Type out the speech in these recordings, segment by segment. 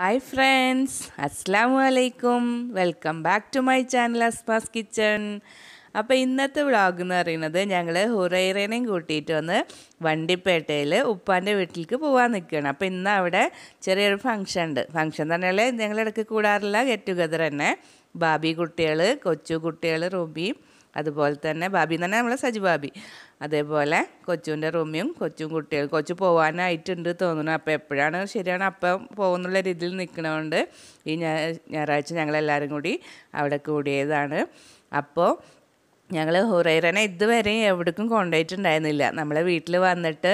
hi friends അസ്സാമു അലൈക്കും welcome back to my channel Asma's kitchen അപ്പോൾ ഇന്നത്തെ വ്ളോഗ് എന്ന് പറയുന്നത് ഞങ്ങൾ ഹുറൈറേനെയും കൂട്ടിയിട്ട് വന്ന് വണ്ടിപ്പേട്ടയിൽ ഉപ്പാൻ്റെ വീട്ടിലേക്ക് പോകാൻ നിൽക്കുകയാണ് അപ്പോൾ ഇന്ന് അവിടെ ചെറിയൊരു ഫംഗ്ഷൻ ഉണ്ട് ഫംഗ്ഷൻ എന്ന് ഞങ്ങളിടയ്ക്ക് കൂടാറില്ല ഗെറ്റ് ടുഗദർ തന്നെ ബാബി കുട്ടികൾ കൊച്ചു കുട്ടികൾ റൂബിയും അതുപോലെ തന്നെ ബാബി തന്നെ നമ്മളെ സജി ബാബി അതേപോലെ കൊച്ചുവിൻ്റെ റൂമിയും കൊച്ചും കുട്ടികൾ കൊച്ചു പോകാനായിട്ടുണ്ട് തോന്നുന്നു അപ്പോൾ എപ്പോഴാണ് ശരിയാണ് അപ്പം പോകുന്നുള്ള രീതിയിൽ നിൽക്കണതുകൊണ്ട് ഈ ഞായറാഴ്ച ഞങ്ങളെല്ലാവരും കൂടി അവിടെ കൂടിയതാണ് അപ്പോൾ ഞങ്ങൾ ഹുറൈറനെ ഇതുവരെയും എവിടേക്കും കൊണ്ടുപോയിട്ടുണ്ടായിരുന്നില്ല നമ്മളെ വീട്ടിൽ വന്നിട്ട്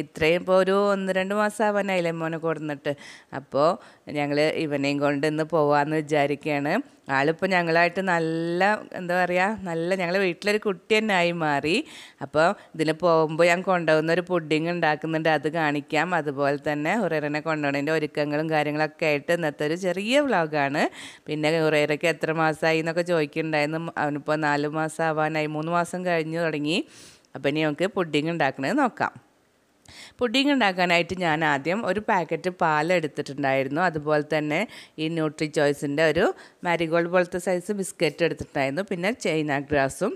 ഇത്രയും ഇപ്പോൾ ഒരു ഒന്ന് രണ്ട് മാസം ആവാനായില്ലേ മോനെ കൊടുന്നിട്ട് അപ്പോൾ ഞങ്ങൾ ഇവനെയും കൊണ്ട് ഇന്ന് പോവാമെന്ന് വിചാരിക്കുകയാണ് ആളിപ്പോൾ ഞങ്ങളായിട്ട് നല്ല എന്താ പറയുക നല്ല ഞങ്ങളുടെ വീട്ടിലൊരു കുട്ടി തന്നെ ആയി മാറി അപ്പോൾ ഇതിന് പോകുമ്പോൾ ഞാൻ കൊണ്ടുപോകുന്ന ഒരു പുഡിങ് ഉണ്ടാക്കുന്നുണ്ട് അത് കാണിക്കാം അതുപോലെ തന്നെ ഹുറേറിനെ കൊണ്ടുപോകുന്നതിൻ്റെ ഒരുക്കങ്ങളും കാര്യങ്ങളൊക്കെ ആയിട്ട് ഇന്നത്തെ ഒരു ചെറിയ വ്ളോഗാണ് പിന്നെ ഉറേറയ്ക്ക് എത്ര മാസമായി എന്നൊക്കെ ചോദിക്കുന്നുണ്ടായിരുന്നു അവനിപ്പോൾ നാല് മാസം ആവാനായി മൂന്ന് മാസം കഴിഞ്ഞു തുടങ്ങി അപ്പം ഇനി നമുക്ക് പുഡിങ് ഉണ്ടാക്കുന്നത് നോക്കാം പുഡിങ് ഉണ്ടാക്കാനായിട്ട് ഞാൻ ആദ്യം ഒരു പാക്കറ്റ് പാൽ എടുത്തിട്ടുണ്ടായിരുന്നു അതുപോലെ തന്നെ ഈ ന്യൂട്രി ചോയ്സിൻ്റെ ഒരു മാരിഗോൾഡ് പോലത്തെ സൈസ് ബിസ്ക്കറ്റ് എടുത്തിട്ടുണ്ടായിരുന്നു പിന്നെ ചൈന ഗ്രാസും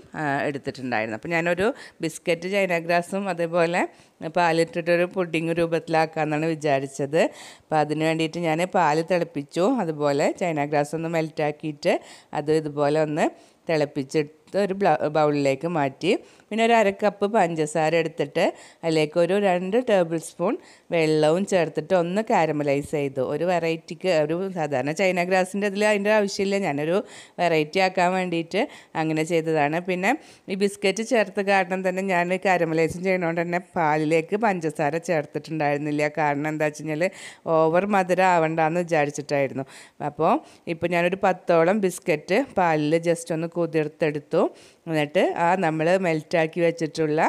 എടുത്തിട്ടുണ്ടായിരുന്നു അപ്പോൾ ഞാനൊരു ബിസ്ക്കറ്റ് ചൈന ഗ്രാസും അതേപോലെ പാലിട്ടിട്ടൊരു പുഡിംഗ് രൂപത്തിലാക്കാമെന്നാണ് വിചാരിച്ചത് അപ്പോൾ അതിന് വേണ്ടിയിട്ട് ഞാൻ പാൽ തിളപ്പിച്ചു അതുപോലെ ചൈന ഗ്രാസ് ഒന്ന് മെൽറ്റാക്കിയിട്ട് അത് ഇതുപോലെ ഒന്ന് തിളപ്പിച്ചിട്ട് ഒരു ബൗളിലേക്ക് മാറ്റി പിന്നെ ഒരു അര കപ്പ് പഞ്ചസാര എടുത്തിട്ട് അതിലേക്ക് ഒരു രണ്ട് ടേബിൾ സ്പൂൺ വെള്ളവും ചേർത്തിട്ട് ഒന്ന് കാരമലൈസ് ചെയ്തു ഒരു വെറൈറ്റിക്ക് ഒരു സാധാരണ ചൈന ഗ്രാസിൻ്റെ അതിൽ അതിൻ്റെ ആവശ്യമില്ല ഞാനൊരു വെറൈറ്റി ആക്കാൻ വേണ്ടിയിട്ട് അങ്ങനെ ചെയ്തതാണ് പിന്നെ ഈ ബിസ്ക്കറ്റ് ചേർത്ത് കാരണം തന്നെ ഞാൻ കാരമലൈസും ചെയ്യണോണ്ട് തന്നെ പാലിലേക്ക് പഞ്ചസാര ചേർത്തിട്ടുണ്ടായിരുന്നില്ല കാരണം എന്താ വെച്ച് കഴിഞ്ഞാൽ ഓവർ മധുര ആവണ്ടെന്ന് വിചാരിച്ചിട്ടായിരുന്നു അപ്പോൾ ഇപ്പോൾ ഞാനൊരു പത്തോളം ബിസ്ക്കറ്റ് പാലിൽ ജസ്റ്റ് ഒന്ന് കുതിർത്തെടുത്തു എടുത്തു എന്നിട്ട് ആ നമ്മൾ മെൽറ്റാക്കി വെച്ചിട്ടുള്ള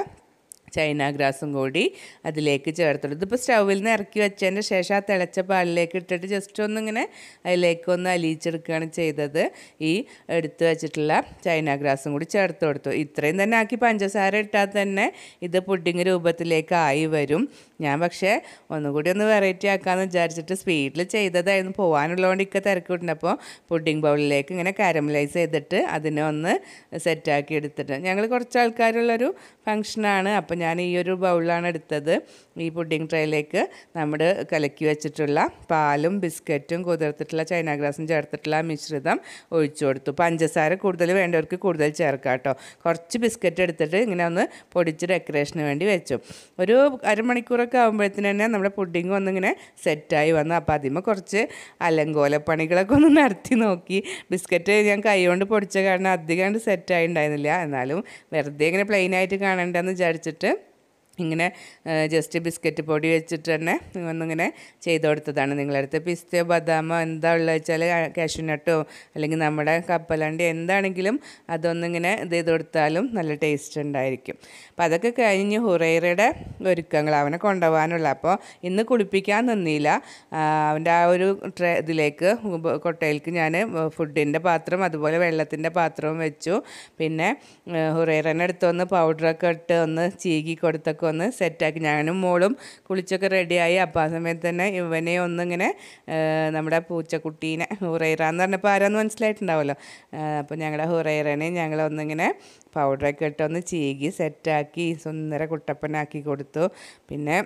ചൈന ഗ്രാസും കൂടി അതിലേക്ക് ചേർത്തെടുത്ത് ഇതിപ്പോൾ സ്റ്റൗവിൽ നിന്ന് ഇറക്കി വെച്ചതിൻ്റെ ശേഷം ആ തിളച്ച പാലിലേക്ക് ഇട്ടിട്ട് ജസ്റ്റ് ഒന്നിങ്ങനെ അതിലേക്ക് ഒന്ന് അലിയിച്ചെടുക്കുകയാണ് ചെയ്തത് ഈ എടുത്തു വെച്ചിട്ടുള്ള ചൈന ഗ്രാസും കൂടി ചേർത്ത് കൊടുത്തു ഇത്രയും തന്നെ ആക്കി പഞ്ചസാര ഇട്ടാൽ തന്നെ ഇത് പുഡിങ് രൂപത്തിലേക്ക് ആയി വരും ഞാൻ പക്ഷേ ഒന്നുകൂടി ഒന്ന് വെറൈറ്റി ആക്കാമെന്ന് വിചാരിച്ചിട്ട് സ്പീഡിൽ ചെയ്തതായിരുന്നു പോകാനുള്ളതുകൊണ്ട് ഇക്ക തിരക്കിട്ടുണ്ട് അപ്പോൾ പുഡിങ് ബൗളിലേക്ക് ഇങ്ങനെ കാരമലൈസ് ചെയ്തിട്ട് അതിനെ ഒന്ന് സെറ്റാക്കി എടുത്തിട്ട് ഞങ്ങൾ കുറച്ച് ആൾക്കാരുള്ളൊരു ഫങ്ഷനാണ് അപ്പം അപ്പോൾ ഞാൻ ഈ ഒരു ബൗളിലാണ് എടുത്തത് ഈ പുഡിംഗ് ട്രേയിലേക്ക് നമ്മൾ കലക്കി വെച്ചിട്ടുള്ള പാലും ബിസ്ക്കറ്റും കുതിർത്തിട്ടുള്ള ചൈന ഗ്രാസും ചേർത്തിട്ടുള്ള മിശ്രിതം ഒഴിച്ചു കൊടുത്തു പഞ്ചസാര കൂടുതൽ വേണ്ടവർക്ക് കൂടുതൽ ചേർക്കാം കേട്ടോ കുറച്ച് ബിസ്ക്കറ്റ് എടുത്തിട്ട് ഇങ്ങനെ ഒന്ന് പൊടിച്ച് ഡെക്കറേഷന് വേണ്ടി വെച്ചു ഒരു അരമണിക്കൂറൊക്കെ ആകുമ്പോഴത്തേന് തന്നെ നമ്മുടെ പുഡിംഗ് ഒന്നിങ്ങനെ സെറ്റായി വന്നു അപ്പോൾ അതിന്മേൽ കുറച്ച് അലങ്കോലപ്പണികളൊക്കെ ഒന്ന് നടത്തി നോക്കി ബിസ്ക്കറ്റ് ഞാൻ കൈകൊണ്ട് പൊടിച്ച കാരണം അധികം സെറ്റായി ഉണ്ടായിരുന്നില്ല എന്നാലും വെറുതെ ഇങ്ങനെ പ്ലെയിനായിട്ട് കാണണ്ടെന്ന് വിചാരിച്ചിട്ട് ഇങ്ങനെ ജസ്റ്റ് ബിസ്ക്കറ്റ് പൊടി വെച്ചിട്ട് തന്നെ ഒന്നിങ്ങനെ ചെയ്ത് കൊടുത്തതാണ് നിങ്ങളടുത്ത് പിസ്തയോ ബദാമോ എന്താ ഉള്ളത് വെച്ചാൽ കാഷ്യൂനട്ടോ അല്ലെങ്കിൽ നമ്മുടെ കപ്പലണ്ടി എന്താണെങ്കിലും അതൊന്നിങ്ങനെ ഇത് ചെയ്ത് കൊടുത്താലും നല്ല ടേസ്റ്റ് ഉണ്ടായിരിക്കും അപ്പം അതൊക്കെ കഴിഞ്ഞ് ഹുറൈറയുടെ ഒരുക്കങ്ങൾ അവനെ കൊണ്ടുപോകാനുള്ള അപ്പോൾ ഇന്ന് കുളിപ്പിക്കാൻ നിന്നില്ല അവൻ്റെ ആ ഒരു ട്രേ ഇതിലേക്ക് കൊട്ടയിലേക്ക് ഞാൻ ഫുഡിൻ്റെ പാത്രം അതുപോലെ വെള്ളത്തിൻ്റെ പാത്രവും വെച്ചു പിന്നെ ഹുറൈറനെ പൗഡറൊക്കെ ഇട്ട് ഒന്ന് ചീകി കൊടുത്തൊക്കെ ഒന്ന് സെറ്റാക്കി ഞാനും മോളും കുളിച്ചൊക്കെ റെഡിയായി അപ്പോൾ ആ സമയത്ത് തന്നെ ഇവനെ ഒന്നിങ്ങനെ നമ്മുടെ പൂച്ചക്കുട്ടീനെ ഹുറൈറ എന്ന് പറഞ്ഞപ്പോൾ ആരാന്ന് മനസ്സിലായിട്ടുണ്ടാവുമല്ലോ അപ്പോൾ ഞങ്ങളുടെ ഹുറൈറനെ ഞങ്ങളൊന്നിങ്ങനെ പൗഡറൊക്കെ ഇട്ടൊന്ന് ചീകി സെറ്റാക്കി സുന്ദര കുട്ടപ്പനാക്കി കൊടുത്തു പിന്നെ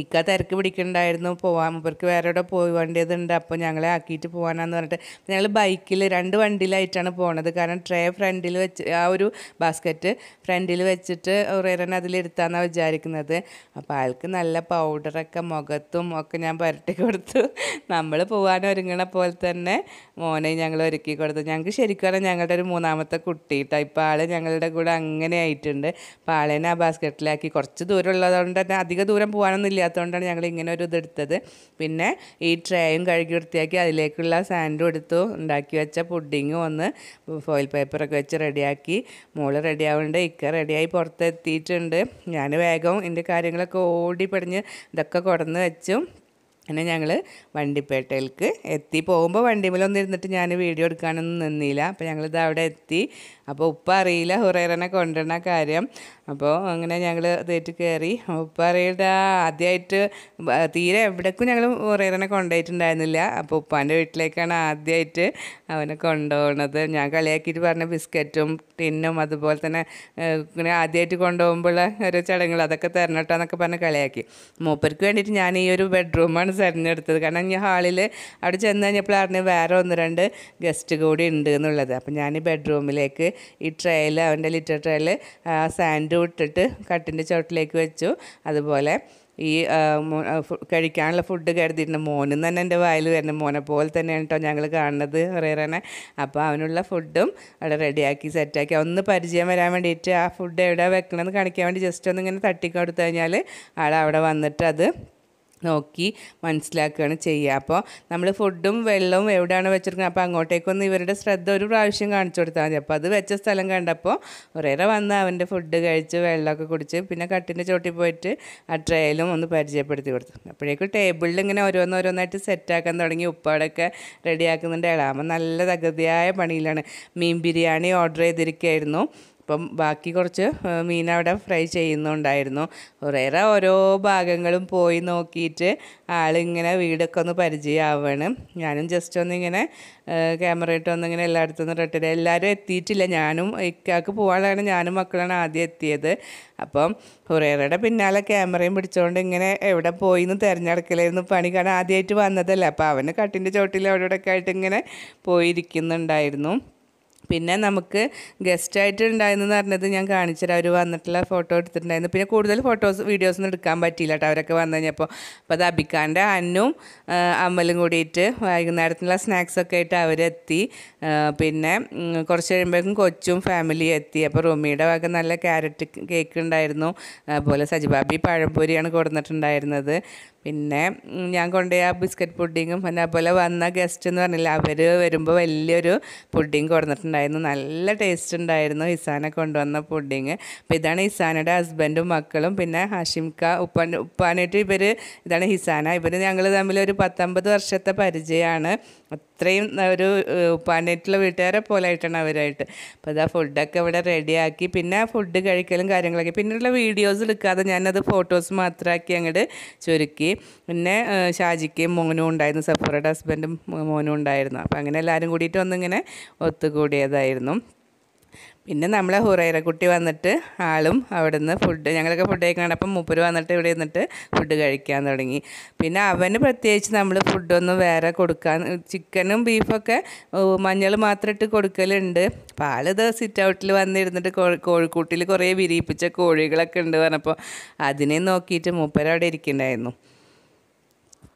ഇക്ക തിരക്ക് പിടിക്കണ്ടായിരുന്നു പോവാൻ ഇവർക്ക് വേറെ എവിടെ പോവേണ്ടതുണ്ട് അപ്പോൾ ഞങ്ങളെ ആക്കിയിട്ട് പോകാനാന്ന് പറഞ്ഞിട്ട് ഞങ്ങൾ ബൈക്കിൽ രണ്ട് വണ്ടിയിലായിട്ടാണ് പോണത് കാരണം ട്രേ ഫ്രണ്ടിൽ വെച്ച് ആ ഒരു ബാസ്ക്കറ്റ് ഫ്രണ്ടിൽ വെച്ചിട്ട് ഒരേരൻ അതിലെടുത്താന്നാണ് വിചാരിക്കുന്നത് അപ്പോൾ അയാൾക്ക് നല്ല പൗഡറൊക്കെ മുഖത്തും ഒക്കെ ഞാൻ പുരട്ടി കൊടുത്തു നമ്മൾ പോകാൻ ഒരുങ്ങണ പോലെ തന്നെ മോനെ ഞങ്ങൾ ഒരുക്കി കൊടുത്തു ഞങ്ങൾക്ക് ശരിക്കും പറഞ്ഞാൽ ഞങ്ങളുടെ ഒരു മൂന്നാമത്തെ കുട്ടി കേട്ടോ ഇപ്പോൾ ആൾ ഞങ്ങളുടെ കൂടെ അങ്ങനെ ആയിട്ടുണ്ട് അപ്പോൾ ആളേനെ ആ ബാസ്ക്കറ്റിലാക്കി കുറച്ച് ദൂരമുള്ളതുകൊണ്ട് തന്നെ അധിക ദൂരം പോകാനൊന്നുമില്ല ഇല്ലാത്തതുകൊണ്ടാണ് ഞങ്ങൾ ഇങ്ങനെ ഒരു ഇതെടുത്തത് പിന്നെ ഈ ട്രേയും കഴുകി വൃത്തിയാക്കി അതിലേക്കുള്ള സാൻഡും എടുത്തു ഉണ്ടാക്കി വെച്ച പുഡിങ്ങും ഒന്ന് ഫോയിൽ പേപ്പറൊക്കെ വെച്ച് റെഡിയാക്കി മോള് റെഡിയാവുന്നുണ്ട് ഇക്ക റെഡിയായി പുറത്തെത്തിയിട്ടുണ്ട് ഞാൻ വേഗം എൻ്റെ കാര്യങ്ങളൊക്കെ ഓടിപ്പടിഞ്ഞ് ഇതൊക്കെ കുടന്ന് വെച്ചു അങ്ങനെ ഞങ്ങൾ വണ്ടിപ്പേട്ടയിലേക്ക് എത്തി പോകുമ്പോൾ വണ്ടിമേലൊന്നും ഇരുന്നിട്ട് ഞാൻ വീഡിയോ എടുക്കാനൊന്നും നിന്നില്ല അപ്പോൾ ഞങ്ങളിത് അവിടെ എത്തി അപ്പോൾ ഉപ്പ അറിയില്ല ഹുറേറനെ കൊണ്ടുവരണ കാര്യം അപ്പോൾ അങ്ങനെ ഞങ്ങൾ തേറ്റ് കയറി ഉപ്പ അറിയുടെ ആദ്യമായിട്ട് തീരെ എവിടേക്കും ഞങ്ങൾ ഹുറേറനെ കൊണ്ടുപോയിട്ടുണ്ടായിരുന്നില്ല അപ്പോൾ ഉപ്പാൻ്റെ വീട്ടിലേക്കാണ് ആദ്യമായിട്ട് അവനെ കൊണ്ടുപോകുന്നത് ഞാൻ കളിയാക്കിയിട്ട് പറഞ്ഞ ബിസ്ക്കറ്റും ടിന്നും അതുപോലെ തന്നെ ഇങ്ങനെ ആദ്യമായിട്ട് കൊണ്ടുപോകുമ്പോഴുള്ള ഓരോ ചടങ്ങുകൾ അതൊക്കെ തരണം കേട്ടോ എന്നൊക്കെ പറഞ്ഞ് കളിയാക്കി മൂപ്പർക്ക് വേണ്ടിയിട്ട് ഞാൻ ഈ ഒരു ബെഡ്റൂമാണ് ആണ് തിരഞ്ഞെടുത്തത് കാരണം ഞാൻ ഹാളിൽ അവിടെ ചെന്ന് അറിഞ്ഞ് വേറെ ഒന്ന് രണ്ട് ഗസ്റ്റ് കൂടി ഉണ്ട് എന്നുള്ളത് അപ്പം ഞാൻ ബെഡ്റൂമിലേക്ക് ഈ ട്രെയിൽ അവൻ്റെ ലിറ്റർ ട്രെയിൽ സാൻഡ് ഇട്ടിട്ട് കട്ടിൻ്റെ ചോട്ടിലേക്ക് വെച്ചു അതുപോലെ ഈ കഴിക്കാനുള്ള ഫുഡ് കരുതിയിട്ടുണ്ട് മോനും തന്നെ എൻ്റെ വായിൽ വരുന്ന മോനെ പോലെ തന്നെയാണ് കേട്ടോ ഞങ്ങൾ കാണുന്നത് പറയണേ അപ്പോൾ അവനുള്ള ഫുഡും അവിടെ റെഡിയാക്കി സെറ്റാക്കി ഒന്ന് പരിചയം വരാൻ വേണ്ടിയിട്ട് ആ ഫുഡ് എവിടെ വെക്കണമെന്ന് കാണിക്കാൻ വേണ്ടി ജസ്റ്റ് ഒന്ന് ഇങ്ങനെ തട്ടിക്കൊടുത്തു കഴിഞ്ഞാൽ ആളവിടെ അവിടെ വന്നിട്ട് അത് നോക്കി മനസ്സിലാക്കുകയാണ് ചെയ്യുക അപ്പോൾ നമ്മൾ ഫുഡും വെള്ളവും എവിടെയാണ് വെച്ചിരിക്കുന്നത് അപ്പോൾ അങ്ങോട്ടേക്കൊന്ന് ഇവരുടെ ശ്രദ്ധ ഒരു പ്രാവശ്യം കാണിച്ചു കൊടുത്താൽ മതി അപ്പോൾ അത് വെച്ച സ്ഥലം കണ്ടപ്പോൾ ഒരേറെ വന്ന് അവൻ്റെ ഫുഡ് കഴിച്ച് വെള്ളമൊക്കെ കുടിച്ച് പിന്നെ കട്ടിൻ്റെ ചോട്ടിൽ പോയിട്ട് ആ ട്രേയിലും ഒന്ന് പരിചയപ്പെടുത്തി കൊടുത്തു അപ്പോഴേക്കും ടേബിളിൽ ഇങ്ങനെ ഓരോന്നോരോന്നായിട്ട് സെറ്റാക്കാൻ തുടങ്ങി ഉപ്പാടൊക്കെ റെഡിയാക്കുന്നുണ്ട് ഇളാമ നല്ല തകൃതിയായ പണിയിലാണ് മീൻ ബിരിയാണി ഓർഡർ ചെയ്തിരിക്കുകയായിരുന്നു അപ്പം ബാക്കി കുറച്ച് മീൻ അവിടെ ഫ്രൈ ചെയ്യുന്നുണ്ടായിരുന്നു കുറേറെ ഓരോ ഭാഗങ്ങളും പോയി നോക്കിയിട്ട് ആളിങ്ങനെ വീടൊക്കെ ഒന്ന് പരിചയമാവാണ് ഞാനും ജസ്റ്റ് ഒന്നിങ്ങനെ ക്യാമറ ഇട്ട് ഒന്നിങ്ങനെ എല്ലായിടത്തും നിന്ന് റെട്ടിട്ട് എല്ലാവരും എത്തിയിട്ടില്ല ഞാനും ഇക്കാക്ക് പോകാനാണ് ഞാനും മക്കളാണ് ആദ്യം എത്തിയത് അപ്പം കുറേറയുടെ പിന്നാലെ ക്യാമറയും പിടിച്ചുകൊണ്ട് ഇങ്ങനെ എവിടെ പോയി എന്ന് തിരഞ്ഞെടുക്കലായിരുന്നു പണി കാരണം ആദ്യമായിട്ട് വന്നതല്ലേ അപ്പോൾ അവന് കട്ടിൻ്റെ ചോട്ടിൽ അവിടെ ഇവിടെ ആയിട്ട് ഇങ്ങനെ പോയിരിക്കുന്നുണ്ടായിരുന്നു പിന്നെ നമുക്ക് ഗസ്റ്റായിട്ട് ഉണ്ടായിരുന്നെന്ന് പറഞ്ഞത് ഞാൻ കാണിച്ചുതരാം അവർ വന്നിട്ടുള്ള ഫോട്ടോ എടുത്തിട്ടുണ്ടായിരുന്നു പിന്നെ കൂടുതൽ ഫോട്ടോസ് വീഡിയോസൊന്നും എടുക്കാൻ പറ്റിയില്ല കേട്ടോ അവരൊക്കെ വന്നു കഴിഞ്ഞപ്പോൾ അപ്പോൾ അത് അബിക്കാൻ്റെ അന്നും അമ്മലും കൂടിയിട്ട് വൈകുന്നേരത്തിനുള്ള സ്നാക്സൊക്കെ ആയിട്ട് അവരെത്തി പിന്നെ കുറച്ച് കഴിയുമ്പോഴേക്കും കൊച്ചും ഫാമിലി എത്തി അപ്പോൾ റൂമിയുടെ ഭാഗം നല്ല ക്യാരറ്റ് കേക്ക് ഉണ്ടായിരുന്നു അതുപോലെ സജിബാബി പഴംപൊരിയാണ് കൊടുന്നിട്ടുണ്ടായിരുന്നത് പിന്നെ ഞാൻ കൊണ്ടുപോയി ആ ബിസ്ക്കറ്റ് പുഡിങ്ങും പിന്നെ അതുപോലെ വന്ന ഗസ്റ്റ് എന്ന് പറഞ്ഞില്ല അവർ വരുമ്പോൾ വലിയൊരു പുഡിങ് കൊടുത്തിട്ടുണ്ടായിരുന്നു നല്ല ടേസ്റ്റ് ഉണ്ടായിരുന്നു ഇസാനെ കൊണ്ടുവന്ന പുഡിങ് അപ്പോൾ ഇതാണ് ഇസാനയുടെ ഹസ്ബൻഡും മക്കളും പിന്നെ ഹാഷിംക ഉപ്പ ഉപ്പാനായിട്ട് ഇവർ ഇതാണ് ഹിസാന ഇവർ ഞങ്ങൾ തമ്മിൽ ഒരു പത്തൊമ്പത് വർഷത്തെ പരിചയമാണ് അത്രയും ഒരു ഉപ്പാനായിട്ടുള്ള വീട്ടുകാരെ ആയിട്ടാണ് അവരായിട്ട് അപ്പോൾ ഇതാ ഫുഡൊക്കെ ഇവിടെ റെഡിയാക്കി പിന്നെ ഫുഡ് കഴിക്കലും കാര്യങ്ങളൊക്കെ പിന്നെയുള്ള വീഡിയോസ് എടുക്കാതെ ഞാനത് ഫോട്ടോസ് മാത്രമാക്കി അങ്ങോട്ട് ചുരുക്കി പിന്നെ ഷാജിക്കയും മോനും ഉണ്ടായിരുന്നു സഫറയുടെ ഹസ്ബൻഡും മോനും ഉണ്ടായിരുന്നു അപ്പോൾ അങ്ങനെ എല്ലാവരും കൂടിയിട്ട് വന്നിങ്ങനെ ഒത്തുകൂടിയതായിരുന്നു പിന്നെ നമ്മളെ ഹുറൈറക്കുട്ടി വന്നിട്ട് ആളും നിന്ന് ഫുഡ് ഞങ്ങളൊക്കെ ഫുഡ് കഴിക്കണം അപ്പം മൂപ്പര് വന്നിട്ട് ഇവിടെ നിന്നിട്ട് ഫുഡ് കഴിക്കാൻ തുടങ്ങി പിന്നെ അവന് പ്രത്യേകിച്ച് നമ്മൾ ഫുഡൊന്നും വേറെ കൊടുക്കാൻ ചിക്കനും ബീഫൊക്കെ മഞ്ഞൾ മാത്രം ഇട്ട് കൊടുക്കലുണ്ട് അപ്പോൾ ആളിത് സിറ്റ് ഔട്ടിൽ വന്നിരുന്നിട്ട് കോഴിക്കൂട്ടിൽ കുറേ വിരിയിപ്പിച്ച കോഴികളൊക്കെ ഉണ്ട് പറഞ്ഞപ്പോൾ അതിനെ നോക്കിയിട്ട് അവിടെ ഇരിക്കണ്ടായിരുന്നു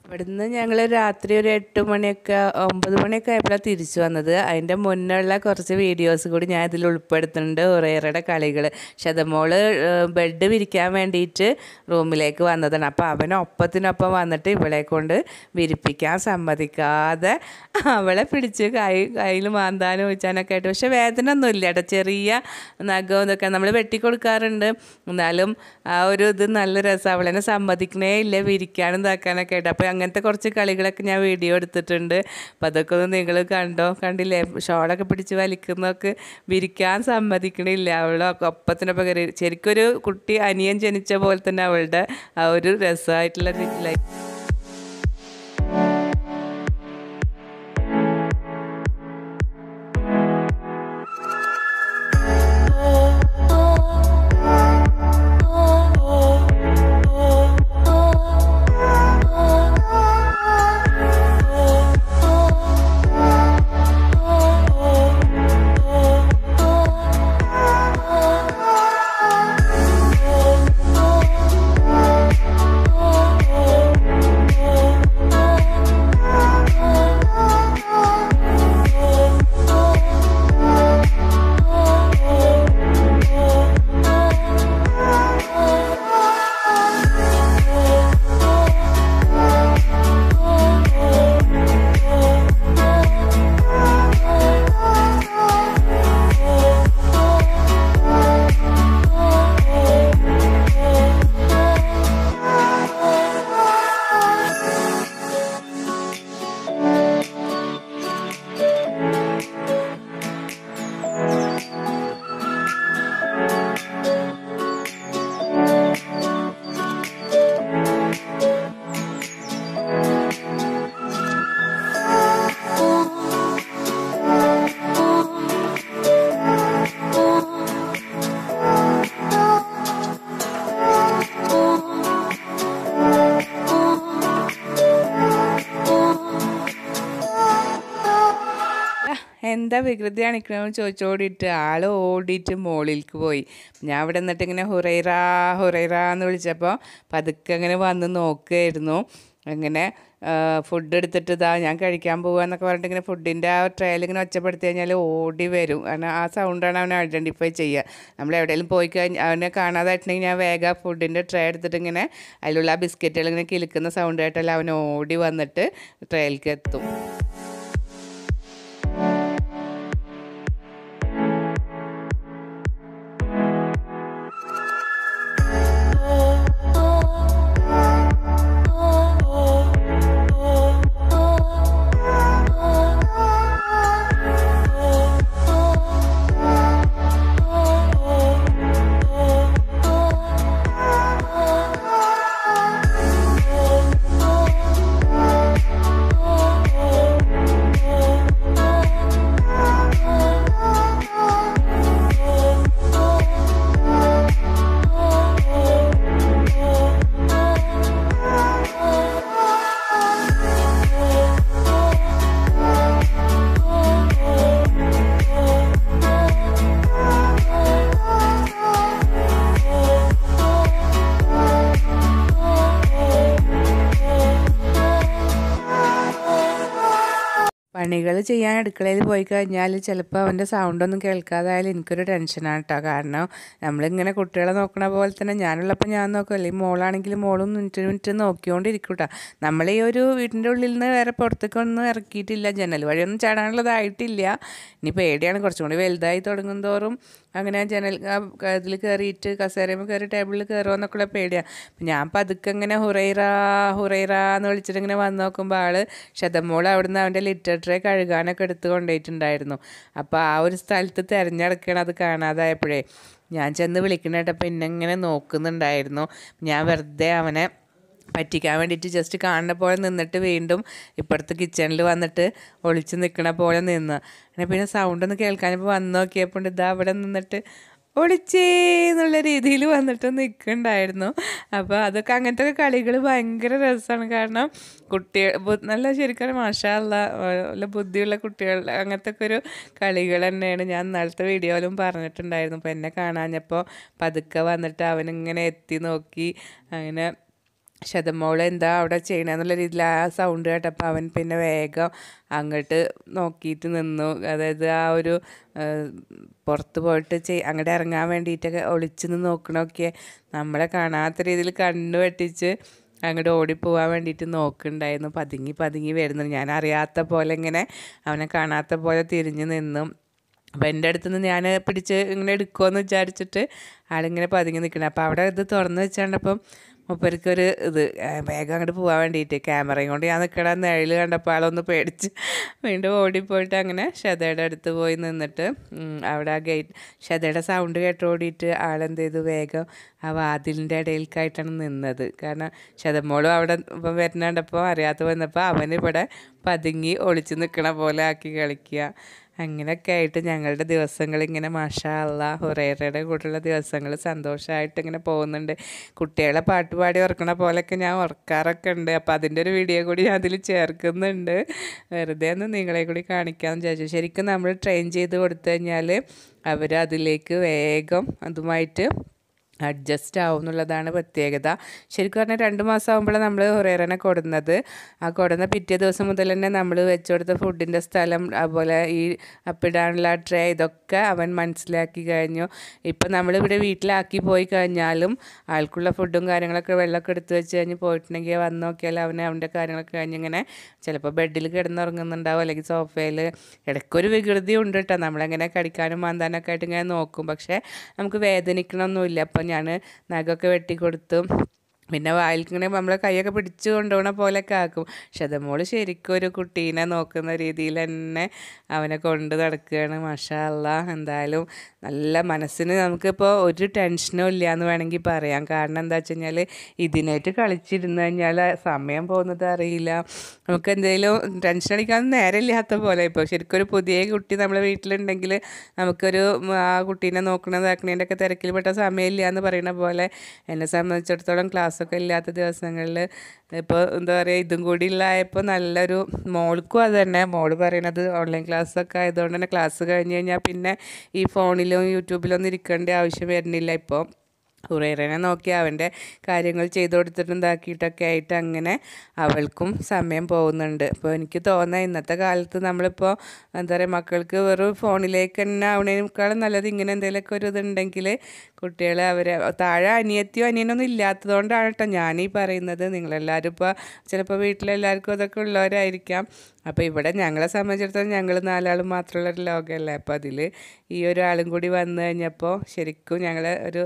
ഇവിടുന്ന് ഞങ്ങൾ രാത്രി ഒരു എട്ട് മണിയൊക്കെ ഒമ്പത് മണിയൊക്കെ ആയപ്പോഴാണ് തിരിച്ചു വന്നത് അതിൻ്റെ മുന്നുള്ള കുറച്ച് വീഡിയോസ് കൂടി ഞാൻ ഇതിൽ ഉൾപ്പെടുത്തുന്നുണ്ട് ഒരേറെ കളികൾ ശതമോള് ബെഡ് വിരിക്കാൻ വേണ്ടിയിട്ട് റൂമിലേക്ക് വന്നതാണ് അപ്പോൾ അവനൊപ്പത്തിനൊപ്പം വന്നിട്ട് ഇവളെ കൊണ്ട് വിരിപ്പിക്കാൻ സമ്മതിക്കാതെ അവളെ പിടിച്ച് കൈ കയ്യിൽ മാന്താനും ഒഴിച്ചാനൊക്കെ ആയിട്ട് പക്ഷേ വേദന ഒന്നുമില്ല കേട്ടോ ചെറിയ നഖം ഇതൊക്കെ നമ്മൾ വെട്ടിക്കൊടുക്കാറുണ്ട് എന്നാലും ആ ഒരു ഇത് നല്ല രസം അവളെന്നെ സമ്മതിക്കണേ ഇല്ല വിരിക്കാനും ഇതാക്കാനൊക്കെ ആയിട്ട് അപ്പോൾ അങ്ങനത്തെ കുറച്ച് കളികളൊക്കെ ഞാൻ വീഡിയോ എടുത്തിട്ടുണ്ട് അപ്പോൾ അതൊക്കെ ഒന്ന് നിങ്ങൾ കണ്ടോ കണ്ടില്ലേ ഷോളൊക്കെ പിടിച്ച് വലിക്കുന്നതൊക്കെ വിരിക്കാൻ സമ്മതിക്കണില്ല അവളൊക്കെ ഒപ്പത്തിന് പകരം ശരിക്കൊരു കുട്ടി അനിയൻ ജനിച്ച പോലെ തന്നെ അവളുടെ ആ ഒരു രസമായിട്ടുള്ള ലൈഫ് എന്താ വികൃതി കാണിക്കണമെന്ന് ചോദിച്ചോടിയിട്ട് ആൾ ഓടിയിട്ട് മുകളിലേക്ക് പോയി ഞാൻ അവിടെ നിന്നിട്ട് ഇങ്ങനെ ഹുറൈറാ ഹുറൈറാ എന്ന് വിളിച്ചപ്പോൾ പതുക്കെ അങ്ങനെ വന്ന് നോക്കുകയായിരുന്നു അങ്ങനെ ഫുഡ് എടുത്തിട്ട് ഇതാ ഞാൻ കഴിക്കാൻ പോകുക എന്നൊക്കെ പറഞ്ഞിട്ട് ഇങ്ങനെ ഫുഡിൻ്റെ ആ ട്രയൽ ഇങ്ങനെ ഒച്ചപ്പെടുത്തി കഴിഞ്ഞാൽ ഓടി വരും കാരണം ആ സൗണ്ടാണ് അവനെ ഐഡൻറ്റിഫൈ ചെയ്യുക നമ്മൾ എവിടെയെങ്കിലും പോയി കഴിഞ്ഞാൽ അവനെ കാണാതായിട്ടുണ്ടെങ്കിൽ ഞാൻ വേഗം ഫുഡിൻ്റെ ട്രേ എടുത്തിട്ട് ഇങ്ങനെ അതിലുള്ള ആ ബിസ്ക്കറ്റുകൾ ഇങ്ങനെ കിലുക്കുന്ന സൗണ്ടായിട്ടല്ല അവൻ ഓടി വന്നിട്ട് ട്രയലിലേക്ക് എത്തും ചെയ്യാൻ അടുക്കളയിൽ പോയി കഴിഞ്ഞാൽ ചിലപ്പോൾ അവൻ്റെ സൗണ്ടൊന്നും കേൾക്കാതായാലും എനിക്കൊരു ടെൻഷനാണ് കേട്ടോ കാരണം നമ്മളിങ്ങനെ കുട്ടികളെ നോക്കണ പോലെ തന്നെ ഞാനുള്ളപ്പോൾ ഞാൻ നോക്കും അല്ലെങ്കിൽ മോളാണെങ്കിൽ മോളും മിനിറ്റ് മിനിറ്റ് നോക്കിക്കൊണ്ടിരിക്കും കേട്ടോ നമ്മൾ ഈ ഒരു വീടിൻ്റെ ഉള്ളിൽ നിന്ന് വേറെ പുറത്തേക്കൊന്നും ഇറക്കിയിട്ടില്ല ജനൽ വഴിയൊന്നും ചാടാനുള്ളതായിട്ടില്ല ഇനി പേടിയാണ് കുറച്ചും കൂടി വലുതായി തുടങ്ങും തോറും അങ്ങനെ ജനൽ ഇതിൽ കയറിയിട്ട് കസേരയിൽ കയറി ടേബിളിൽ എന്നൊക്കെയുള്ള പേടിയാണ് ഞാൻ പതുക്കെ ഇങ്ങനെ ഹുറൈറ ഹുറൈറ എന്ന് വിളിച്ചിട്ട് ഇങ്ങനെ വന്ന് നോക്കുമ്പോൾ ആൾ ശതമോൾ അവിടുന്ന് അവൻ്റെ ലിറ്ററേറ്ററെ കഴുകാനൊക്കെ എടുത്ത് കൊണ്ടുപോയിട്ടുണ്ടായിരുന്നു അപ്പോൾ ആ ഒരു സ്ഥലത്ത് തിരഞ്ഞെടുക്കണം അത് കാണാതായപ്പോഴേ ഞാൻ ചെന്ന് വിളിക്കണേട്ടപ്പോൾ എന്നെ നോക്കുന്നുണ്ടായിരുന്നു ഞാൻ വെറുതെ അവനെ പറ്റിക്കാൻ വേണ്ടിയിട്ട് ജസ്റ്റ് കാണുന്ന പോലെ നിന്നിട്ട് വീണ്ടും ഇപ്പുറത്ത് കിച്ചണിൽ വന്നിട്ട് ഒളിച്ച് നിൽക്കണ പോലെ നിന്ന് പിന്നെ സൗണ്ടൊന്ന് കേൾക്കാനിപ്പോൾ വന്ന് നോക്കിയപ്പോൾ ഇതാ അവിടെ നിന്നിട്ട് ഒളിച്ചേ എന്നുള്ള രീതിയിൽ വന്നിട്ട് നിൽക്കുന്നുണ്ടായിരുന്നു അപ്പോൾ അതൊക്കെ അങ്ങനത്തെ കളികൾ ഭയങ്കര രസമാണ് കാരണം കുട്ടികൾ നല്ല ശരിക്കും മാഷാള്ള നല്ല ബുദ്ധിയുള്ള കുട്ടികൾ അങ്ങനത്തെ ഒക്കെ ഒരു കളികൾ തന്നെയാണ് ഞാൻ ഇന്നലത്തെ വീഡിയോയിലും പറഞ്ഞിട്ടുണ്ടായിരുന്നു അപ്പോൾ എന്നെ കാണാഞ്ഞപ്പോൾ പതുക്കെ വന്നിട്ട് അവനിങ്ങനെ എത്തി നോക്കി അങ്ങനെ ശതമോൾ എന്താ അവിടെ ചെയ്യണമെന്നുള്ള രീതിയിൽ ആ സൗണ്ട് കേട്ടപ്പോൾ അവൻ പിന്നെ വേഗം അങ്ങോട്ട് നോക്കിയിട്ട് നിന്നു അതായത് ആ ഒരു പുറത്ത് പോയിട്ട് ചെയ് അങ്ങോട്ട് ഇറങ്ങാൻ വേണ്ടിയിട്ടൊക്കെ ഒളിച്ച് നിന്ന് നോക്കണമൊക്കെ നമ്മളെ കാണാത്ത രീതിയിൽ കണ്ണു വെട്ടിച്ച് അങ്ങോട്ട് ഓടിപ്പോവാൻ വേണ്ടിയിട്ട് നോക്കുന്നുണ്ടായിരുന്നു പതുങ്ങി പതുങ്ങി വരുന്നു ഞാൻ അറിയാത്ത പോലെ ഇങ്ങനെ അവനെ കാണാത്ത പോലെ തിരിഞ്ഞു നിന്നു അപ്പം എൻ്റെ അടുത്ത് നിന്ന് ഞാൻ പിടിച്ച് ഇങ്ങനെ എടുക്കുമെന്ന് വിചാരിച്ചിട്ട് ആളിങ്ങനെ പതുങ്ങി നിൽക്കണം അപ്പോൾ അവിടെ ഇത് തുറന്ന് വെച്ചാണ്ടപ്പം മൂപ്പർക്കൊരു ഇത് വേഗം അങ്ങോട്ട് പോകാൻ വേണ്ടിയിട്ട് ക്യാമറയും കൊണ്ട് ഞാൻ നിൽക്കണ നിഴൽ കണ്ടപ്പോൾ ആളൊന്ന് പേടിച്ച് വീണ്ടും ഓടിപ്പോയിട്ട് അങ്ങനെ ഷതയുടെ അടുത്ത് പോയി നിന്നിട്ട് അവിടെ ആ ഗേറ്റ് ഷതയുടെ സൗണ്ട് കേട്ട് ഓടിയിട്ട് ആളെന്ത് ചെയ്തു വേഗം ആ വാതിലിൻ്റെ ഇടയിലേക്കായിട്ടാണ് നിന്നത് കാരണം ഷതമോളും അവിടെ ഇപ്പം വരുന്നുണ്ടപ്പോൾ അറിയാത്ത വന്നപ്പോൾ അവനിവിടെ പതുങ്ങി ഒളിച്ച് നിൽക്കണ പോലെ ആക്കി കളിക്കുക അങ്ങനെയൊക്കെ ആയിട്ട് ഞങ്ങളുടെ ദിവസങ്ങൾ ഇങ്ങനെ മഷാല്ല ഹുറേറയുടെ കൂടെയുള്ള ദിവസങ്ങൾ സന്തോഷമായിട്ട് ഇങ്ങനെ പോകുന്നുണ്ട് കുട്ടികളെ പാട്ട് പാടി ഉറക്കണ പോലെയൊക്കെ ഞാൻ ഉറക്കാറൊക്കെ ഉണ്ട് അപ്പം അതിൻ്റെ ഒരു വീഡിയോ കൂടി ഞാൻ അതിൽ ചേർക്കുന്നുണ്ട് വെറുതെ ഒന്ന് നിങ്ങളെ കൂടി കാണിക്കാമെന്ന് വിചാരിച്ചു ശരിക്കും നമ്മൾ ട്രെയിൻ ചെയ്ത് കൊടുത്തു കഴിഞ്ഞാൽ അവരതിലേക്ക് അതിലേക്ക് വേഗം അതുമായിട്ട് അഡ്ജസ്റ്റ് ആവും എന്നുള്ളതാണ് പ്രത്യേകത ശരിക്കും പറഞ്ഞാൽ രണ്ട് മാസം ആകുമ്പോഴാണ് നമ്മൾ ഹൊറേറനെ കൊടുന്നത് ആ കൊടുന്ന പിറ്റേ ദിവസം മുതൽ തന്നെ നമ്മൾ വെച്ചുകൊടുത്ത ഫുഡിൻ്റെ സ്ഥലം അതുപോലെ ഈ അപ്പിടാനുള്ള ട്രേ ഇതൊക്കെ അവൻ മനസ്സിലാക്കി കഴിഞ്ഞു ഇപ്പം നമ്മളിവിടെ വീട്ടിലാക്കി പോയി കഴിഞ്ഞാലും ആൾക്കുള്ള ഫുഡും കാര്യങ്ങളൊക്കെ വെള്ളമൊക്കെ എടുത്ത് വെച്ച് കഴിഞ്ഞ് പോയിട്ടുണ്ടെങ്കിൽ വന്ന് നോക്കിയാൽ അവനെ അവൻ്റെ കാര്യങ്ങളൊക്കെ കഴിഞ്ഞിങ്ങനെ ചിലപ്പോൾ ബെഡിൽ കിടന്നുറങ്ങുന്നുണ്ടാവും അല്ലെങ്കിൽ സോഫയിൽ ഇടയ്ക്കൊരു വികൃതി ഉണ്ട് കേട്ടോ നമ്മളെങ്ങനെ കടിക്കാനും മാന്താനൊക്കെ ആയിട്ട് ഇങ്ങനെ നോക്കും പക്ഷേ നമുക്ക് വേദനിക്കണമൊന്നുമില്ല അപ്പം ഞാൻ നഖമൊക്കെ വെട്ടിക്കൊടുത്തു പിന്നെ വായിൽക്കിങ്ങനെ നമ്മളെ കൈയൊക്കെ പിടിച്ചു കൊണ്ടുപോണ പോലൊക്കെ ആക്കും പക്ഷെ അത് മോള് ശരിക്കും ഒരു കുട്ടീനെ നോക്കുന്ന രീതിയിൽ തന്നെ അവനെ കൊണ്ട് നടക്കുകയാണ് മഷാല്ല എന്തായാലും നല്ല മനസ്സിന് നമുക്കിപ്പോൾ ഒരു ടെൻഷനും ഇല്ല എന്ന് വേണമെങ്കിൽ പറയാം കാരണം എന്താ വെച്ച് കഴിഞ്ഞാൽ ഇതിനായിട്ട് കളിച്ചിരുന്നു കഴിഞ്ഞാൽ സമയം പോകുന്നത് അറിയില്ല നമുക്ക് എന്തെങ്കിലും ടെൻഷൻ അടിക്കാൻ നേരമില്ലാത്ത പോലെ ഇപ്പോൾ ശരിക്കും ഒരു പുതിയ കുട്ടി നമ്മളെ വീട്ടിലുണ്ടെങ്കിൽ നമുക്കൊരു ആ കുട്ടീനെ നോക്കണതാക്കണേൻ്റെ ഒക്കെ തിരക്കിൽപ്പെട്ട സമയമില്ല എന്ന് പറയുന്ന പോലെ എന്നെ സംബന്ധിച്ചിടത്തോളം ക്ലാസ് ക്ലാസ്സൊക്കെ ഇല്ലാത്ത ദിവസങ്ങളിൽ ഇപ്പോൾ എന്താ പറയുക ഇതും കൂടി ഇല്ലായപ്പോൾ നല്ലൊരു മോൾക്കും അത് തന്നെ മോൾ പറയണത് ഓൺലൈൻ ക്ലാസ്സൊക്കെ ആയതുകൊണ്ട് തന്നെ ക്ലാസ് കഴിഞ്ഞ് കഴിഞ്ഞാൽ പിന്നെ ഈ ഫോണിലും യൂട്യൂബിലൊന്നും ഇരിക്കേണ്ട ആവശ്യം വരുന്നില്ല ഇപ്പോൾ ഹുറേറനെ നോക്കി അവൻ്റെ കാര്യങ്ങൾ ചെയ്തു കൊടുത്തിട്ടുണ്ടാക്കിയിട്ടൊക്കെ ആയിട്ട് അങ്ങനെ അവൾക്കും സമയം പോകുന്നുണ്ട് അപ്പോൾ എനിക്ക് തോന്നുന്ന ഇന്നത്തെ കാലത്ത് നമ്മളിപ്പോൾ എന്താ പറയുക മക്കൾക്ക് വെറും ഫോണിലേക്ക് തന്നെ ആവണേക്കാളും നല്ലത് ഇങ്ങനെ എന്തെങ്കിലുമൊക്കെ ഒരു ഇതുണ്ടെങ്കിൽ കുട്ടികൾ അവരെ താഴെ അനിയത്തിയോ അനിയനൊന്നും ഇല്ലാത്തതുകൊണ്ടാണ് കേട്ടോ ഞാനീ പറയുന്നത് നിങ്ങളെല്ലാവരും ഇപ്പോൾ ചിലപ്പോൾ വീട്ടിലെല്ലാവർക്കും അതൊക്കെ ഉള്ളവരായിരിക്കാം അപ്പോൾ ഇവിടെ ഞങ്ങളെ സംബന്ധിച്ചിടത്തോളം ഞങ്ങൾ നാലാളും മാത്രമുള്ള ഒരു ലോകമല്ലേ അപ്പോൾ അതിൽ ഈ ഒരാളും കൂടി വന്നു കഴിഞ്ഞപ്പോൾ ശരിക്കും ഞങ്ങൾ ഒരു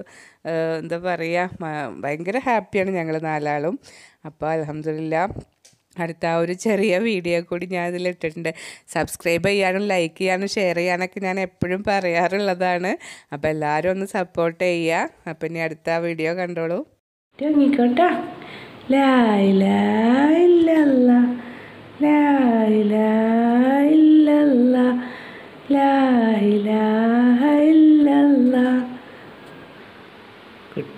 എന്താ പറയുക ഭയങ്കര ഹാപ്പിയാണ് ഞങ്ങൾ നാലാളും അപ്പോൾ അലഹമില്ല അടുത്ത ആ ഒരു ചെറിയ വീഡിയോ കൂടി ഞാൻ ഇട്ടിട്ടുണ്ട് സബ്സ്ക്രൈബ് ചെയ്യാനും ലൈക്ക് ചെയ്യാനും ഷെയർ ചെയ്യാനൊക്കെ ഞാൻ എപ്പോഴും പറയാറുള്ളതാണ് അപ്പോൾ എല്ലാവരും ഒന്ന് സപ്പോർട്ട് ചെയ്യുക അപ്പം ഇനി അടുത്ത വീഡിയോ കണ്ടോളൂ ഇറങ്ങിക്കോട്ടാ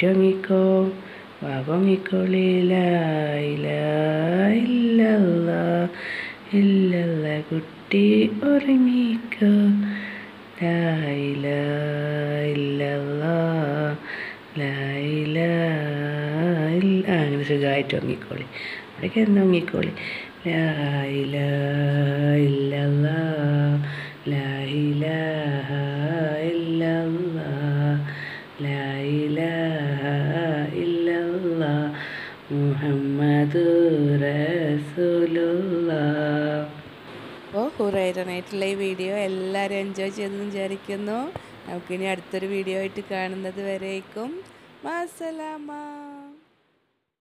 ഏറ്റുവാങ്ങിക്കോ വാവാങ്ങിക്കോളില്ല ഇല്ലല്ല കുട്ടി ഉറങ്ങിക്കോ അങ്ങനെ സുഖമായിട്ട് ഉറങ്ങിക്കോളി അവിടേക്ക് എന്താ ഉറങ്ങിക്കോളി ലായില ഇല്ലല്ല ലായില മുഹമ്മദു റസൂലുള്ള അപ്പോൾ ഹുറൈറനായിട്ടുള്ള ഈ വീഡിയോ എല്ലാവരും എൻജോയ് ചെയ്തെന്ന് വിചാരിക്കുന്നു നമുക്കിനി അടുത്തൊരു വീഡിയോ ആയിട്ട് കാണുന്നത് വരേക്കും മാസലാമാ